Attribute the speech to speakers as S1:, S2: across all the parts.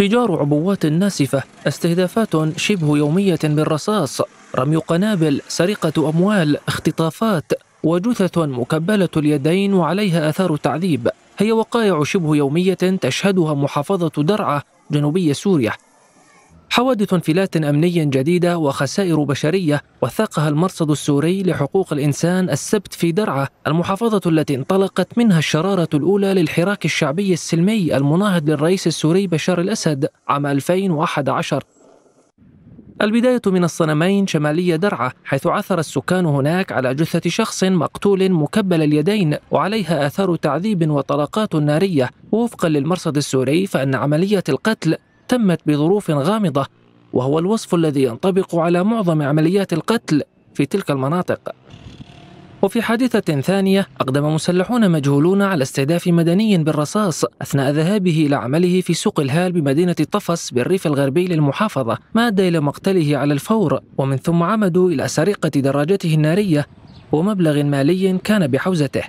S1: انفجار عبوات ناسفة استهدافات شبه يومية بالرصاص رمي قنابل سرقة أموال اختطافات وجثث مكبلة اليدين وعليها آثار تعذيب هي وقائع شبه يومية تشهدها محافظة درعا جنوبي سوريا حوادث انفلات أمني جديدة وخسائر بشرية وثاقها المرصد السوري لحقوق الإنسان السبت في درعا المحافظة التي انطلقت منها الشرارة الأولى للحراك الشعبي السلمي المناهض للرئيس السوري بشار الأسد عام 2011 البداية من الصنمين شمالية درعا حيث عثر السكان هناك على جثة شخص مقتول مكبل اليدين وعليها آثار تعذيب وطلقات نارية ووفقا للمرصد السوري فإن عملية القتل تمت بظروف غامضة وهو الوصف الذي ينطبق على معظم عمليات القتل في تلك المناطق وفي حادثة ثانية أقدم مسلحون مجهولون على استهداف مدني بالرصاص أثناء ذهابه إلى عمله في سوق الهال بمدينة طفس بالريف الغربي للمحافظة ما أدى إلى مقتله على الفور ومن ثم عمدوا إلى سرقة دراجته النارية ومبلغ مالي كان بحوزته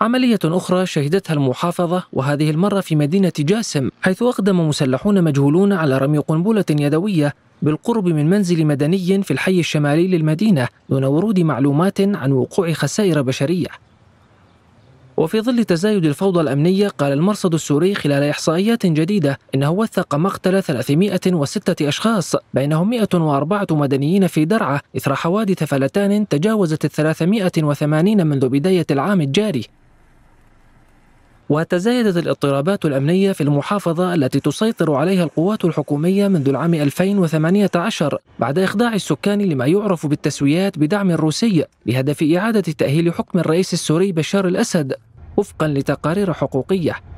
S1: عملية أخرى شهدتها المحافظة وهذه المرة في مدينة جاسم حيث أقدم مسلحون مجهولون على رمي قنبلة يدوية بالقرب من منزل مدني في الحي الشمالي للمدينة دون ورود معلومات عن وقوع خسائر بشرية وفي ظل تزايد الفوضى الأمنية قال المرصد السوري خلال إحصائيات جديدة إنه وثق مقتل 306 أشخاص بينهم 104 مدنيين في درعة إثر حوادث فلتان تجاوزت 380 منذ بداية العام الجاري وتزايدت الاضطرابات الأمنية في المحافظة التي تسيطر عليها القوات الحكومية منذ العام 2018 بعد إخضاع السكان لما يعرف بالتسويات بدعم روسي بهدف إعادة تأهيل حكم الرئيس السوري بشار الأسد وفقا لتقارير حقوقية